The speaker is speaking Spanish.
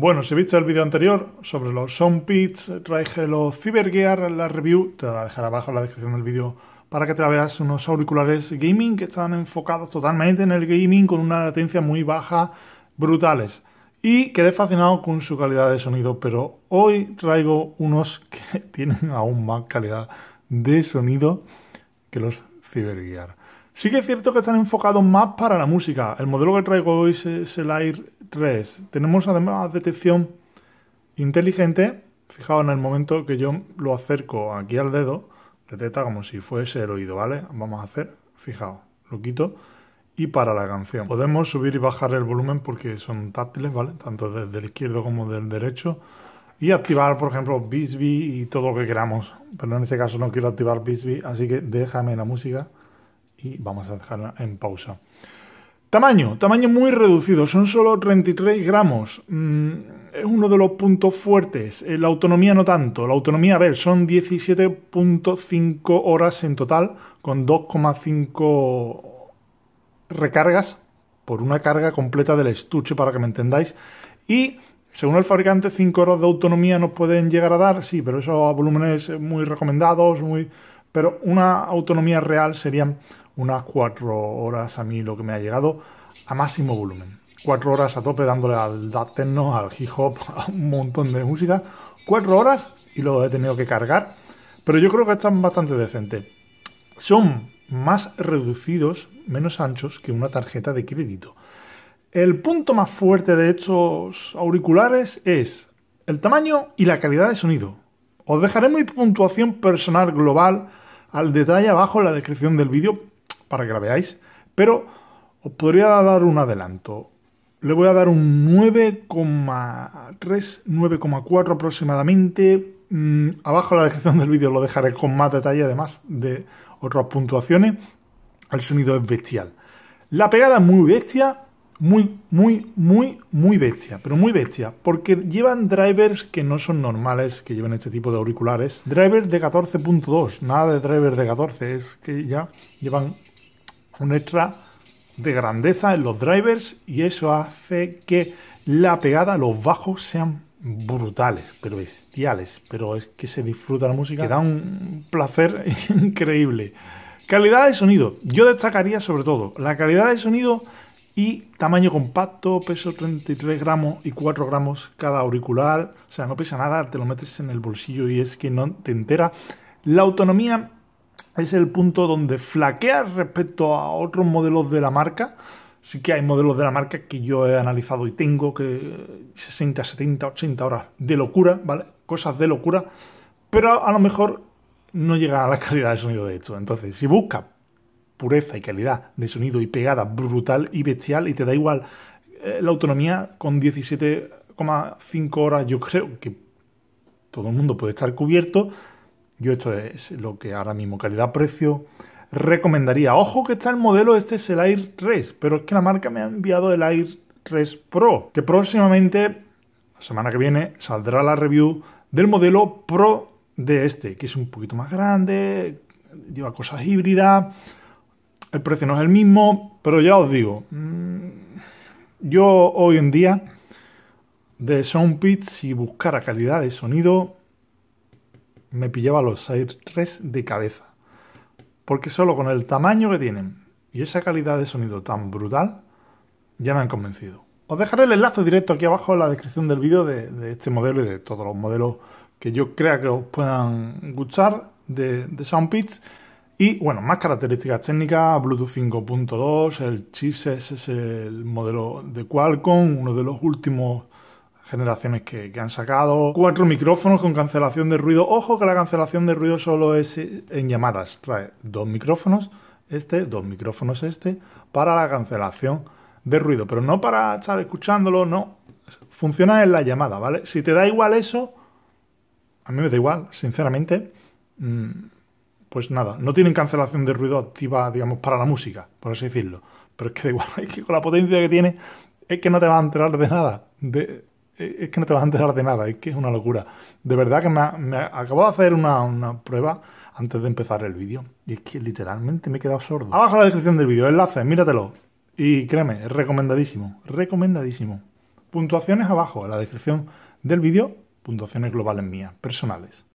Bueno, si viste el vídeo anterior sobre los soundpits, traje los Cybergear, la review, te la dejaré abajo en la descripción del vídeo para que te la veas, unos auriculares gaming que estaban enfocados totalmente en el gaming con una latencia muy baja, brutales. Y quedé fascinado con su calidad de sonido, pero hoy traigo unos que tienen aún más calidad de sonido que los Cybergear. Sí que es cierto que están enfocados más para la música. El modelo que traigo hoy es el Air 3. Tenemos además detección inteligente. Fijaos en el momento que yo lo acerco aquí al dedo, detecta como si fuese el oído, ¿vale? Vamos a hacer, fijaos, lo quito y para la canción. Podemos subir y bajar el volumen porque son táctiles, ¿vale? Tanto desde el izquierdo como del derecho. Y activar, por ejemplo, Bisbee y todo lo que queramos. Pero en este caso no quiero activar Bisbee, así que déjame la música y vamos a dejarla en pausa. Tamaño, tamaño muy reducido, son solo 33 gramos. Mm, es uno de los puntos fuertes. Eh, la autonomía no tanto. La autonomía, a ver, son 17.5 horas en total, con 2,5 recargas por una carga completa del estuche, para que me entendáis. Y según el fabricante, 5 horas de autonomía nos pueden llegar a dar, sí, pero eso a volúmenes eh, muy recomendados, muy... pero una autonomía real serían unas cuatro horas a mí lo que me ha llegado a máximo volumen. Cuatro horas a tope dándole al dub al hip hop, a un montón de música. Cuatro horas y lo he tenido que cargar. Pero yo creo que están bastante decentes. Son más reducidos, menos anchos que una tarjeta de crédito. El punto más fuerte de estos auriculares es el tamaño y la calidad de sonido. Os dejaré mi puntuación personal global al detalle abajo en la descripción del vídeo para que la veáis, pero os podría dar un adelanto. Le voy a dar un 9,3, 9,4 aproximadamente. Mm, abajo en la descripción del vídeo lo dejaré con más detalle, además de otras puntuaciones. El sonido es bestial. La pegada es muy bestia, muy, muy, muy, muy bestia, pero muy bestia, porque llevan drivers que no son normales, que llevan este tipo de auriculares. Drivers de 14.2, nada de drivers de 14, es que ya llevan un extra de grandeza en los drivers y eso hace que la pegada, los bajos sean brutales, pero bestiales, pero es que se disfruta la música, que da un placer increíble. Calidad de sonido, yo destacaría sobre todo la calidad de sonido y tamaño compacto, peso 33 gramos y 4 gramos cada auricular, o sea, no pesa nada, te lo metes en el bolsillo y es que no te entera. La autonomía es el punto donde flaqueas respecto a otros modelos de la marca. Sí que hay modelos de la marca que yo he analizado y tengo que 60, 70, 80 horas de locura, ¿vale? Cosas de locura, pero a lo mejor no llega a la calidad de sonido de hecho Entonces, si busca pureza y calidad de sonido y pegada brutal y bestial y te da igual eh, la autonomía con 17,5 horas, yo creo que todo el mundo puede estar cubierto yo esto es lo que ahora mismo calidad-precio recomendaría. Ojo que está el modelo, este es el Air 3, pero es que la marca me ha enviado el Air 3 Pro, que próximamente, la semana que viene, saldrá la review del modelo Pro de este, que es un poquito más grande, lleva cosas híbridas, el precio no es el mismo, pero ya os digo, mm, yo hoy en día de Soundpeats, si buscara calidad de sonido, me pillaba los Sire 3 de cabeza. Porque solo con el tamaño que tienen y esa calidad de sonido tan brutal, ya me han convencido. Os dejaré el enlace directo aquí abajo en la descripción del vídeo de, este modelo y de todos los modelos que yo crea que os puedan gustar de, de Y bueno, más características técnicas, Bluetooth 5.2, el chipset es el modelo de Qualcomm, uno de los últimos generaciones que, han sacado. Cuatro micrófonos con cancelación de ruido. Ojo que la cancelación de ruido solo es en llamadas. Trae dos micrófonos, este, dos micrófonos, este, para la cancelación de ruido. Pero no para estar escuchándolo, no. Funciona en la llamada, ¿vale? Si te da igual eso, a mí me da igual, sinceramente. Mm, pues nada, no tienen cancelación de ruido activa, digamos, para la música, por así decirlo. Pero es que da igual, es que con la potencia que tiene, es que no te va a enterar de nada. De, es que no te vas a enterar de nada, es que es una locura. De verdad que me, acabo de hacer una, prueba antes de empezar el vídeo. Y es que literalmente me he quedado sordo. Abajo en la descripción del vídeo, enlace, míratelo. Y créeme, es recomendadísimo, recomendadísimo. Puntuaciones abajo en la descripción del vídeo, puntuaciones globales mías, personales.